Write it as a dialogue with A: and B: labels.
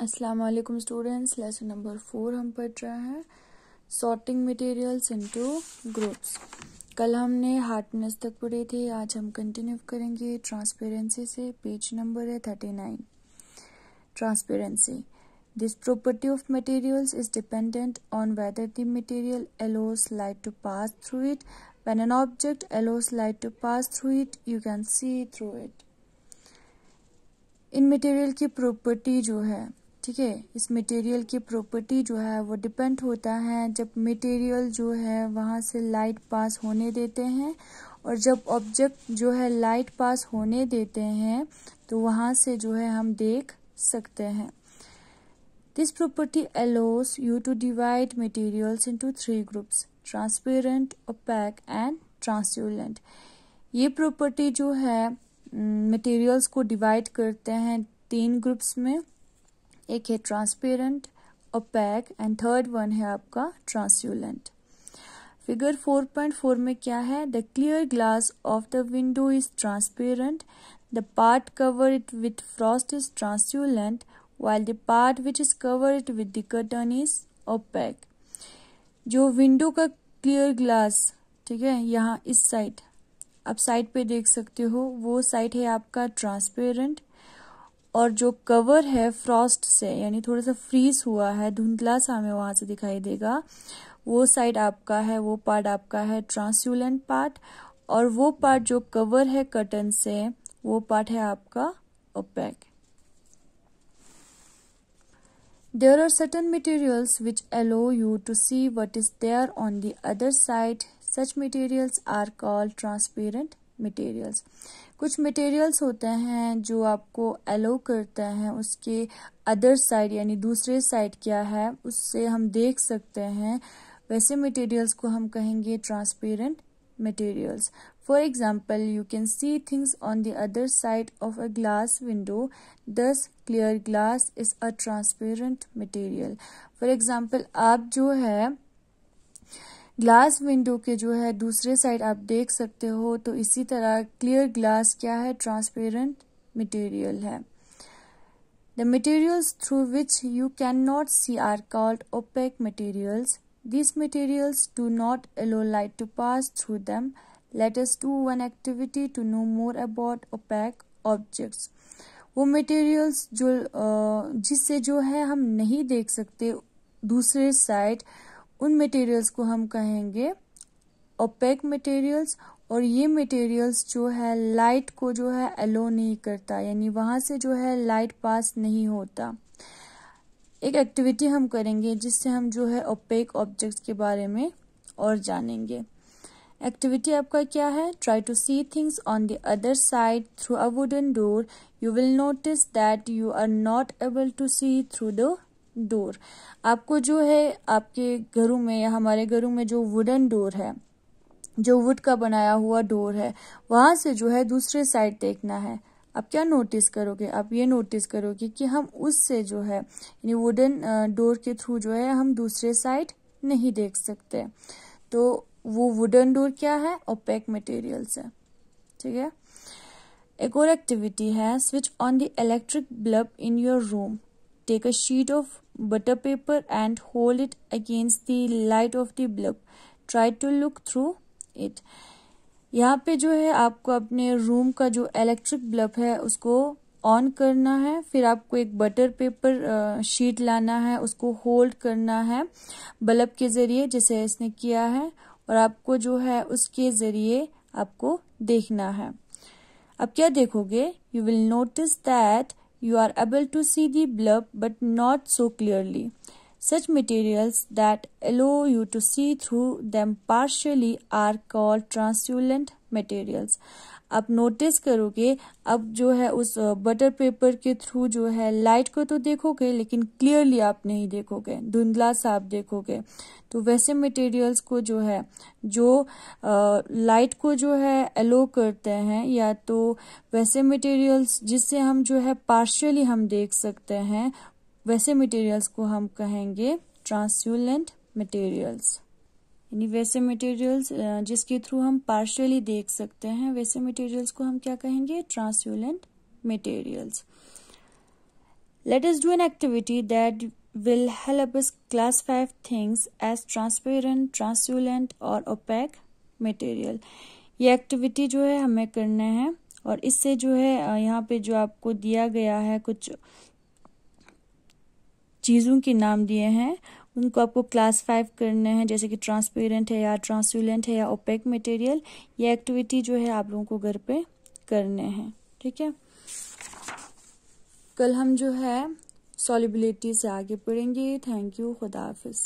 A: Aslam students lesson number four हम पढ़ रहे हैं सॉर्टिंग मटेरियल्स इनटू ग्रुप्स कल हमने हार्डनेस तक पढ़े थे आज हम कंटिन्यू करेंगे ट्रांसपेरेंसी से पेज नंबर है thirty nine transparency this property of materials is dependent on whether the material allows light to pass through it when an object allows light to pass through it you can see through it इन material की property जो है ठीक है इस material की property जो है वो डिपेंड होता है जब मटेरियल जो है वहाँ से लाइट पास होने देते हैं और जब ऑब्जेक्ट जो है लाइट पास होने देते हैं तो वहाँ से जो है हम देख सकते हैं this property allows you to divide materials into three groups transparent opaque and translucent. ये प्रॉपर्टी जो है मटेरियल्स को डिवाइड करते हैं तीन ग्रुप्स में एक है transparent opaque and third one है आपका ट्रांसूलेंट फिगर 4.4 में क्या है the clear glass of the window is transparent the part it with frost is translucent while the which is is covered with the curtain is opaque. जो window का clear glass ठीक है यहाँ इस side आप साइड पे देख सकते हो वो साइड है आपका ट्रांसपेरेंट और जो कवर है फ्रॉस्ट से यानी थोड़ा सा फ्रीज हुआ है धुंधला सा हमें वहां से दिखाई देगा वो साइड आपका है वो पार्ट आपका है ट्रांस्यूलेंट पार्ट और वो पार्ट जो कवर है कटन से वो पार्ट है आपका opaque there are certain materials which allow you to see what is there on the other side such materials are called transparent materials कुछ मटेरियल्स होते हैं जो आपको अलो करते हैं उसके अदर साइड यानी दूसरे साइड क्या है उससे हम देख सकते हैं वैसे मटेरियल्स को हम कहेंगे transparent materials for example you can see things on the other side of a glass window this clear glass is a transparent material for example आप जो है ग्लास विंडो के जो है दूसरे साइड आप देख सकते हो तो इसी तरह क्लियर ग्लास क्या है ट्रांसपेरेंट मटेरियल है the materials through which you can not see are called opaque materials this materials do not allow light to pass through them let's do one activity to know more about opaque objects वो materials जो जिससे जो है हम नहीं देख सकते दूसरे साइड उन मटेरियल्स को हम कहेंगे ओपेक मटेरियल्स और ये मटेरियल्स जो है लाइट को जो है एलो नहीं करता यानी वहां से जो है लाइट पास नहीं होता एक एक्टिविटी हम करेंगे जिससे हम जो है ओपेक ऑब्जेक्ट्स के बारे में और जानेंगे एक्टिविटी आपका क्या है try to see things on the other side through a wooden door you will notice that you are not able to see through the door आपको जो है आपके घरों में या हमारे घरों में जो वुडन डोर है जो वुड का बनाया हुआ डोर है वहां से जो है दूसरे साइड देखना है आप क्या नोटिस करोगे आप ये नोटिस करोगे कि हम उससे जो है यानी वुडन डोर के थ्रू जो है हम दूसरे साइड नहीं देख सकते तो वो वुडन डोर क्या है ओपेक मटेरियल से ठीक है एक और एक्टिविटी है switch on the electric bulb in your room take a sheet of butter paper and hold it against the light of the bulb try to look through it यहाँ पे जो है आपको अपने रूम का जो इलेक्ट्रिक बल्ब है उसको ऑन करना है फिर आपको एक बटर पेपर शीट लाना है उसको होल्ड करना है बल्ब के ज़रिए जैसे इसने किया है और आपको जो है उसके ज़रिए आपको देखना है अब क्या देखोगे you will notice that you are able to see the blurb but not so clearly. Such materials that allow you to see through them partially are called translucent materials. आप नोटिस करोगे अब जो है उस बटर पेपर के through जो है light को तो देखोगे लेकिन क्लियरली आप नहीं देखोगे धुंधला सा आप देखोगे तो वैसे मटेरियल्स को जो है जो लाइट को जो है एलो करते हैं या तो वैसे मटेरियल्स जिससे हम जो है पार्शियली हम देख सकते हैं वैसे मटेरियल्स को हम कहेंगे ट्रांसयूलेंट मटेरियल्स यानी वैसे मटेरियल्स जिसके थ्रू हम पार्शियली देख सकते हैं वैसे मटेरियल्स को हम क्या कहेंगे translucent materials let us do an activity that will help classify things as transparent translucent और ओपैक मटेरियल ये एक्टिविटी जो है हमें करना है और इससे जो है यहाँ पे जो आपको दिया गया है कुछ चीज़ों के नाम दिए हैं उनको आपको क्लासीफाइव करने है जैसे कि ट्रांसपेरेंट है या ट्रांसुलेंट है या ओपेक मटेरियल ये एक्टिविटी जो है आप लोगों को घर पे करने हैं ठीक है कल हम जो है सॉलिबिलिटी से आगे पढ़ेंगे थैंक यू खुदा हाफिज़